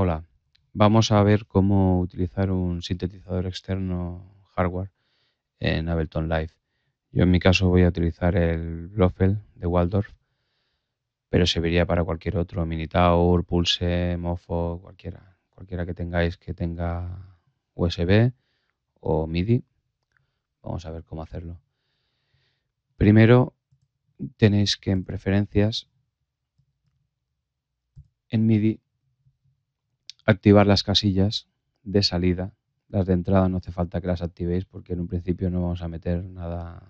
Hola, vamos a ver cómo utilizar un sintetizador externo hardware en Ableton Live. Yo en mi caso voy a utilizar el Blofeld de Waldorf, pero serviría para cualquier otro, Tower, Pulse, Mofo, cualquiera, cualquiera que tengáis que tenga USB o MIDI. Vamos a ver cómo hacerlo. Primero tenéis que en preferencias en MIDI activar las casillas de salida. Las de entrada no hace falta que las activéis porque en un principio no vamos a meter nada.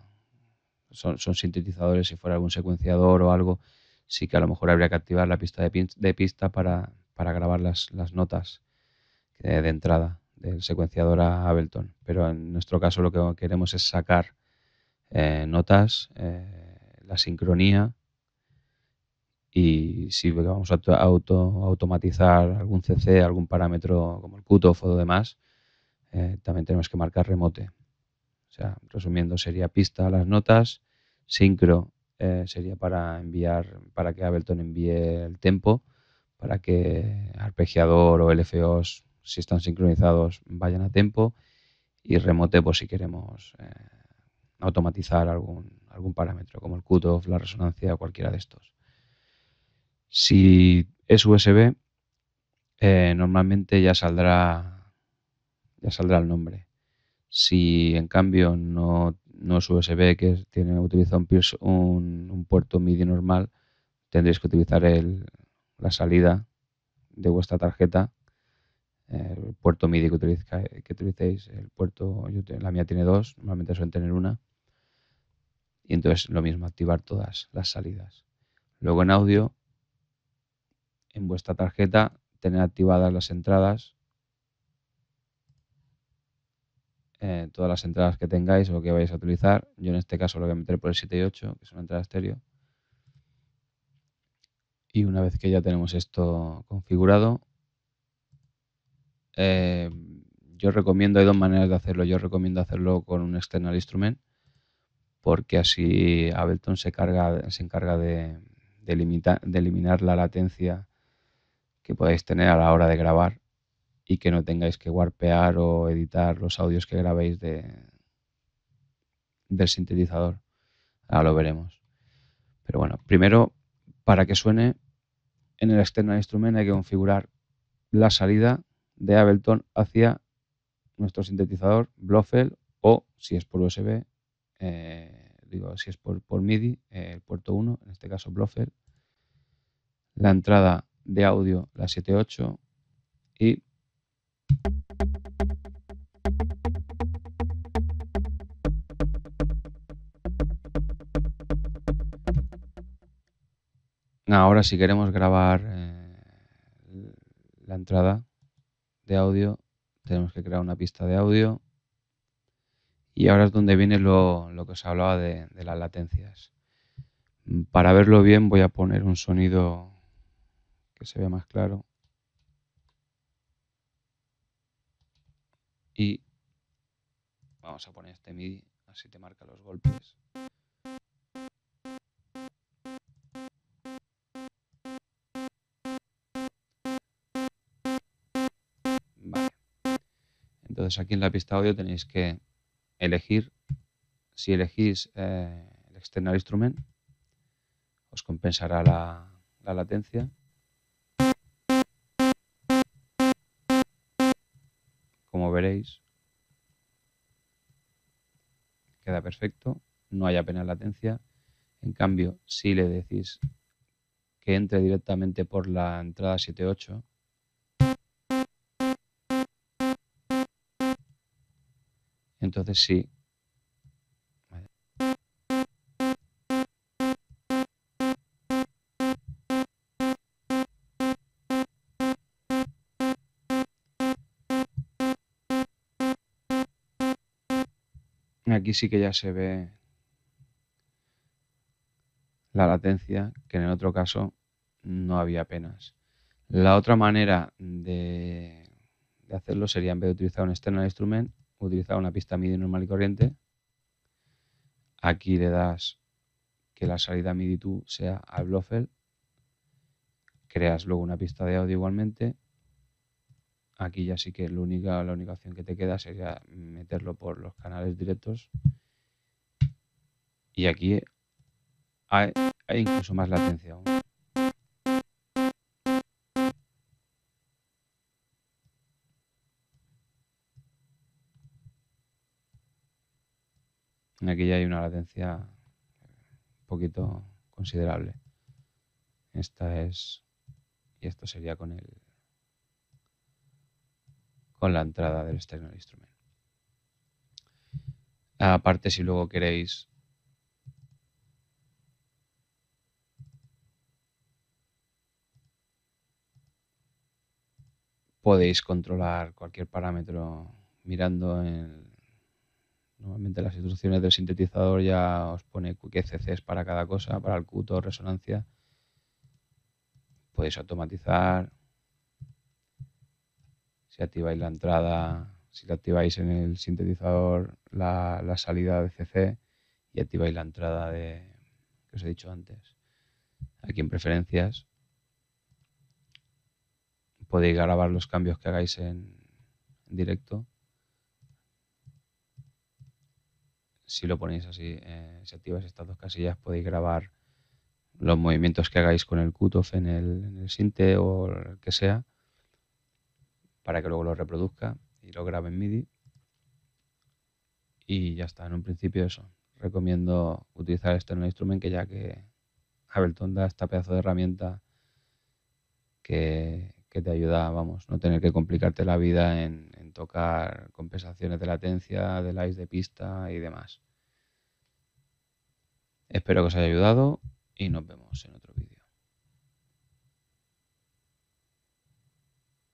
Son, sintetizadores, si fuera algún secuenciador o algo, sí que a lo mejor habría que activar la pista de, de pista para, para grabar las, las notas de, entrada del secuenciador a Ableton. Pero en nuestro caso lo que queremos es sacar eh, notas, eh, la sincronía y si vamos a automatizar algún CC, algún parámetro como el cutoff o demás, eh, también tenemos que marcar remote. O sea, resumiendo, sería pista a las notas, sincro eh, sería para enviar, para que Ableton envíe el tempo, para que arpegiador o LFOs, si están sincronizados, vayan a tempo y remote, por pues, si queremos eh, automatizar algún, algún parámetro como el cutoff, la resonancia, o cualquiera de estos. Si es USB, eh, normalmente ya saldrá, ya saldrá el nombre. Si en cambio no, no es USB, que tiene, utiliza un, un, puerto MIDI normal, tendréis que utilizar el, la salida de vuestra tarjeta, el puerto MIDI que, utiliza, utilicéis, el puerto, la mía tiene dos, normalmente suelen tener una. Y entonces lo mismo, activar todas las salidas. Luego en audio, en vuestra tarjeta, tener activadas las entradas, eh, todas las entradas que tengáis o que vais a utilizar. Yo en este caso lo voy a meter por el 7 y 8, que una entrada estéreo. Y una vez que ya tenemos esto configurado, eh, yo recomiendo, hay dos maneras de hacerlo. Yo recomiendo hacerlo con un external instrument, porque así Ableton se, carga, se encarga de, de eliminar la latencia que podáis tener a la hora de grabar y que no tengáis que warpear o editar los audios que grabéis de, del sintetizador. Ahora lo veremos. Pero bueno, primero, para que suene en el externo del instrumento hay que configurar la salida de Ableton hacia nuestro sintetizador Blofeld o si es por USB, eh, digo, si es por, MIDI, el puerto 1, en este caso Blofeld, la entrada de audio, la 7.8 y... Ahora si queremos grabar eh, la entrada de audio, tenemos que crear una pista de audio. Y ahora es donde viene lo, lo que os hablaba de las latencias. Mm, para verlo bien voy a poner un sonido que se vea más claro. Y vamos a poner este MIDI, así te marca los golpes. Vale. Entonces aquí en la pista audio tenéis que elegir, si elegís eh, el external instrument, os compensará la latencia. veréis. Queda perfecto, no hay apenas latencia. En cambio, si le decís que entre directamente por la entrada 7.8, entonces sí Aquí sí que ya se ve la latencia, que en el otro caso no había apenas. La otra manera de, hacerlo sería, en vez de utilizar un external instrument, utilizar una pista MIDI normal y corriente. Aquí le das que la salida MIDI tú sea al Blofeld, Creas luego una pista de audio igualmente Aquí ya sí que la única, la única opción que te queda sería meterlo por los canales directos. Y aquí hay, incluso más latencia aún. Aquí ya hay una latencia un poquito considerable. Esta es... Y esto sería con el con la entrada del external instrument. instrumento. Aparte, si luego queréis podéis controlar cualquier parámetro mirando en normalmente las instrucciones del sintetizador ya os pone qué es para cada cosa, para el cuto, resonancia. Podéis automatizar si activáis la entrada, si la activáis en el sintetizador, la, salida de CC y activáis la entrada de que os he dicho antes. Aquí en preferencias podéis grabar los cambios que hagáis en, directo. Si lo ponéis así, eh, si activáis estas dos casillas podéis grabar los movimientos que hagáis con el cutoff en el, en el sinte o el que sea para que luego lo reproduzca y lo grabe en MIDI. Y ya está, en un principio eso. Recomiendo utilizar nuevo instrumento que ya que Ableton da esta pedazo de herramienta que, te ayuda, vamos, no tener que complicarte la vida en, tocar compensaciones de latencia, de lights de pista y demás. Espero que os haya ayudado y nos vemos en otro vídeo.